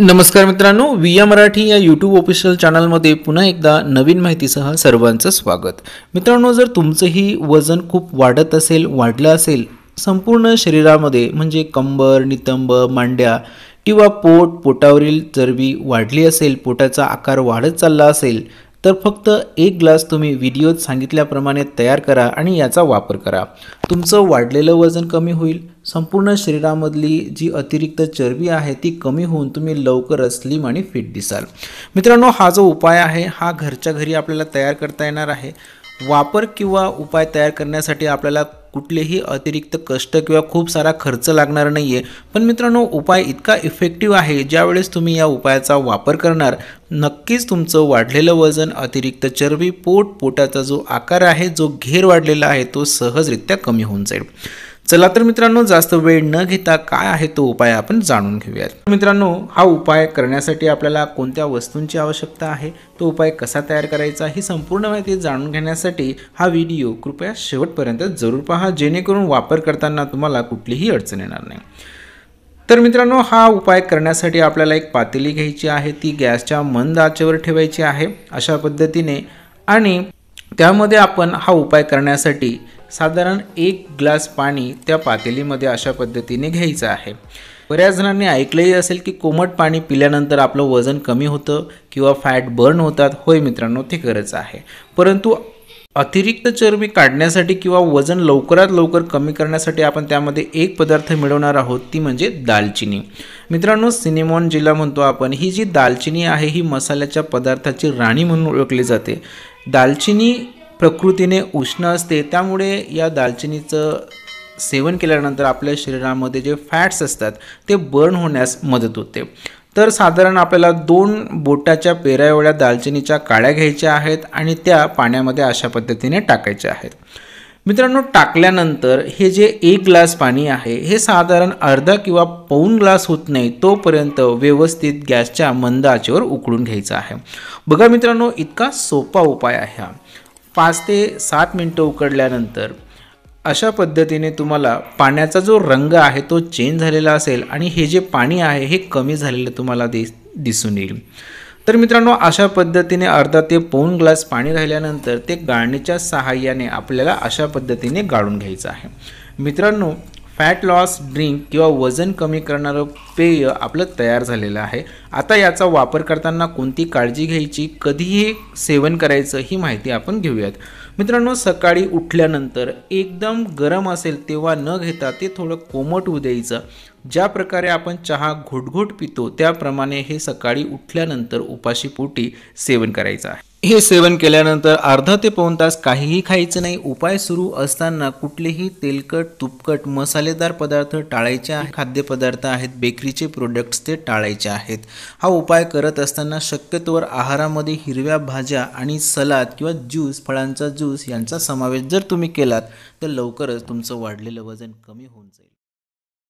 नमस्कार मित्रांनो विया मराठी या यूट्यूब ऑफिशियल चॅनलमध्ये पुन्हा एकदा नवीन माहितीसह सर्वांचं स्वागत मित्रांनो जर तुमचंही वजन खूप वाढत असेल वाढलं असेल संपूर्ण शरीरामध्ये म्हणजे कंबर नितंब मांड्या किंवा पोट पोटावरील चरबी वाढली असेल पोटाचा आकार वाढत चालला असेल तर फक्त एक ग्लास तुम्ही व्हिडिओत सांगितल्याप्रमाणे तयार करा आणि याचा वापर करा तुमचं वाढलेलं वजन कमी होईल संपूर्ण शरीरामधली जी अतिरिक्त चरबी आहे ती कमी होऊन तुम्ही लवकर स्लिम आणि फिट दिसाल मित्रांनो हा जो उपाय आहे हा घरच्या घरी आपल्याला तयार करता येणार आहे वापर किंवा उपाय तयार करण्यासाठी आपल्याला कुठलेही अतिरिक्त कष्ट किंवा खूप सारा खर्च लागणार नाही आहे पण मित्रांनो उपाय इतका इफेक्टिव्ह आहे ज्यावेळेस तुम्ही या उपायाचा वापर करणार नक्कीच तुमचं वाढलेलं वजन अतिरिक्त चरबी पोट पोटाचा जो आकार आहे जो घेर वाढलेला आहे तो सहजरित्या कमी होऊन जाईल चला तर मित्रांनो जास्त वेळ न घेता काय आहे तो उपाय आपण जाणून घेऊया मित्रांनो हा उपाय करण्यासाठी आपल्याला कोणत्या वस्तूंची आवश्यकता आहे तो उपाय कसा तयार करायचा ही संपूर्ण माहिती जाणून घेण्यासाठी हा व्हिडिओ कृपया शेवटपर्यंत जरूर पहा जेणेकरून वापर करताना तुम्हाला कुठलीही अडचण येणार नाही तर मित्रांनो हा उपाय करण्यासाठी आपल्याला एक पातेली घ्यायची आहे ती गॅसच्या मंद आचेवर ठेवायची आहे अशा पद्धतीने आणि त्यामध्ये आपण हा उपाय करण्यासाठी साधारण एक ग्लास पाणी त्या पातेलीमध्ये अशा पद्धतीने घ्यायचं आहे बऱ्याच जणांनी ऐकलंही असेल की कोमट पाणी पिल्यानंतर आपलं वजन कमी होतं किंवा फॅट बर्न होतात होय मित्रांनो ते खरंच आहे परंतु अतिरिक्त चरबी काढण्यासाठी किंवा वजन लवकरात लवकर कमी करण्यासाठी आपण त्यामध्ये एक पदार्थ मिळवणार आहोत ती म्हणजे दालचिनी मित्रांनो सिनेमॉन जिल्हा म्हणतो आपण ही जी दालचिनी आहे ही मसाल्याच्या पदार्थाची राणी म्हणून ओळखली जाते दालचिनी प्रकृतीने उष्ण असते त्यामुळे या दालचिनीचं सेवन केल्यानंतर आपल्या शरीरामध्ये जे फॅट्स असतात ते बर्न होण्यास मदत होते तर साधारण आपल्याला दोन बोटाच्या पेरा एवढ्या दालचिनीच्या काळ्या घ्यायच्या आहेत आणि त्या पाण्यामध्ये अशा पद्धतीने टाकायच्या आहेत मित्रांनो टाकल्यानंतर हे जे एक ग्लास पाणी आहे हे साधारण अर्धा किंवा पाऊन ग्लास होत नाही तोपर्यंत व्यवस्थित गॅसच्या मंद आचेवर उकळून घ्यायचं आहे बघा मित्रांनो इतका सोपा उपाय आहे हा पाच ते सात मिनटं उकडल्यानंतर अशा पद्धतीने तुम्हाला पाण्याचा जो रंग आहे तो चेंज झालेला असेल आणि हे जे पाणी आहे हे कमी झालेलं तुम्हाला दिस दिसून येईल तर मित्रांनो अशा पद्धतीने अर्धा ते पौन ग्लास पाणी राहिल्यानंतर ते गाळणीच्या सहाय्याने आपल्याला अशा पद्धतीने गाळून घ्यायचं आहे मित्रांनो फॅट लॉस ड्रिंक किंवा वजन कमी करणारं पेय आपलं तयार झालेलं आहे आता याचा वापर करताना कोणती काळजी घ्यायची कधीही सेवन करायचं ही माहिती आपण घेऊयात मित्रांनो सकाळी उठल्यानंतर एकदम गरम असेल तेव्हा न घेता ते थोडं कोमट होऊ द्यायचं ज्या प्रकारे आपण चहा घोटघोट पितो त्याप्रमाणे हे सकाळी उठल्यानंतर उपाशीपोटी सेवन करायचं आहे हे सेवन केल्यानंतर अर्धा ते पाऊन तास काहीही खायचं नाही उपाय सुरू असताना कुठलेही तेलकट तुपकट मसालेदार पदार्थ टाळायचे आहे खाद्यपदार्थ आहेत बेकरीचे प्रोडक्ट्स ते टाळायचे आहेत हा उपाय करत असताना शक्यतोवर आहारामध्ये हिरव्या भाज्या आणि सलाद किंवा ज्यूस फळांचा ज्यूस यांचा समावेश जर तुम्ही केलात तर लवकरच तुमचं वाढलेलं वजन कमी होऊन जाईल